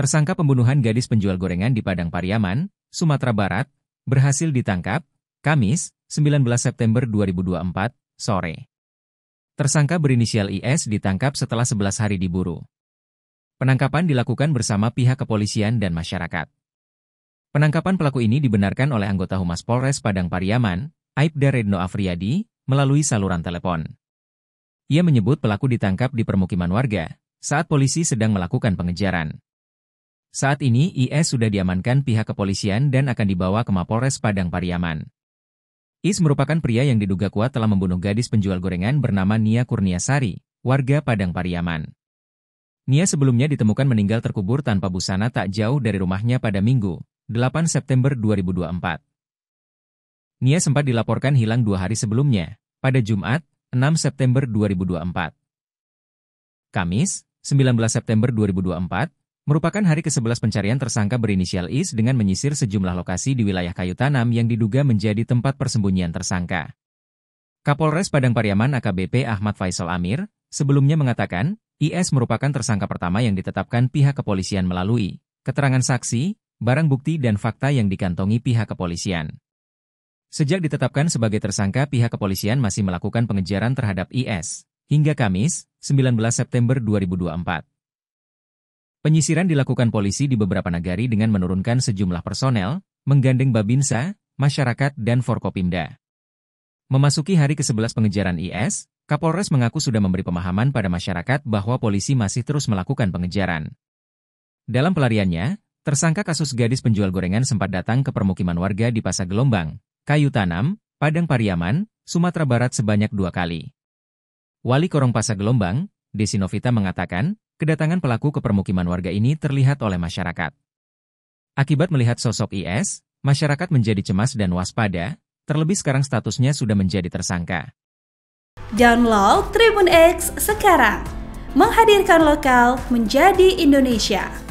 tersangka pembunuhan gadis penjual gorengan di Padang Pariaman, Sumatera Barat, berhasil ditangkap, Kamis, 19 September 2024, sore. Tersangka berinisial IS ditangkap setelah 11 hari diburu. Penangkapan dilakukan bersama pihak kepolisian dan masyarakat. Penangkapan pelaku ini dibenarkan oleh anggota Humas Polres Padang Pariaman, Aibda Redno Afriyadi, melalui saluran telepon. Ia menyebut pelaku ditangkap di permukiman warga, saat polisi sedang melakukan pengejaran. Saat ini IS sudah diamankan pihak kepolisian dan akan dibawa ke Mapolres Padang Pariaman. IS merupakan pria yang diduga kuat telah membunuh gadis penjual gorengan bernama Nia Kurniasari, warga Padang Pariaman. Nia sebelumnya ditemukan meninggal terkubur tanpa busana tak jauh dari rumahnya pada Minggu, 8 September 2024. Nia sempat dilaporkan hilang dua hari sebelumnya, pada Jumat, 6 September 2024. Kamis, 19 September 2024, Merupakan hari ke-11 pencarian tersangka berinisial Is dengan menyisir sejumlah lokasi di wilayah kayu tanam yang diduga menjadi tempat persembunyian tersangka. Kapolres Padang Pariaman AKBP Ahmad Faisal Amir sebelumnya mengatakan, IS merupakan tersangka pertama yang ditetapkan pihak kepolisian melalui keterangan saksi, barang bukti dan fakta yang dikantongi pihak kepolisian. Sejak ditetapkan sebagai tersangka, pihak kepolisian masih melakukan pengejaran terhadap IS hingga Kamis, 19 September 2024. Penyisiran dilakukan polisi di beberapa nagari dengan menurunkan sejumlah personel, menggandeng Babinsa, masyarakat dan Forkopimda. Memasuki hari ke-11 pengejaran IS, Kapolres mengaku sudah memberi pemahaman pada masyarakat bahwa polisi masih terus melakukan pengejaran. Dalam pelariannya, tersangka kasus gadis penjual gorengan sempat datang ke permukiman warga di Pasar Gelombang, Kayu Tanam, Padang Pariaman, Sumatera Barat sebanyak dua kali. Wali Korong Pasar Gelombang, Desinovita mengatakan, kedatangan pelaku ke permukiman warga ini terlihat oleh masyarakat. Akibat melihat sosok IS, masyarakat menjadi cemas dan waspada, terlebih sekarang statusnya sudah menjadi tersangka. Download Tribun X sekarang, menghadirkan lokal menjadi Indonesia.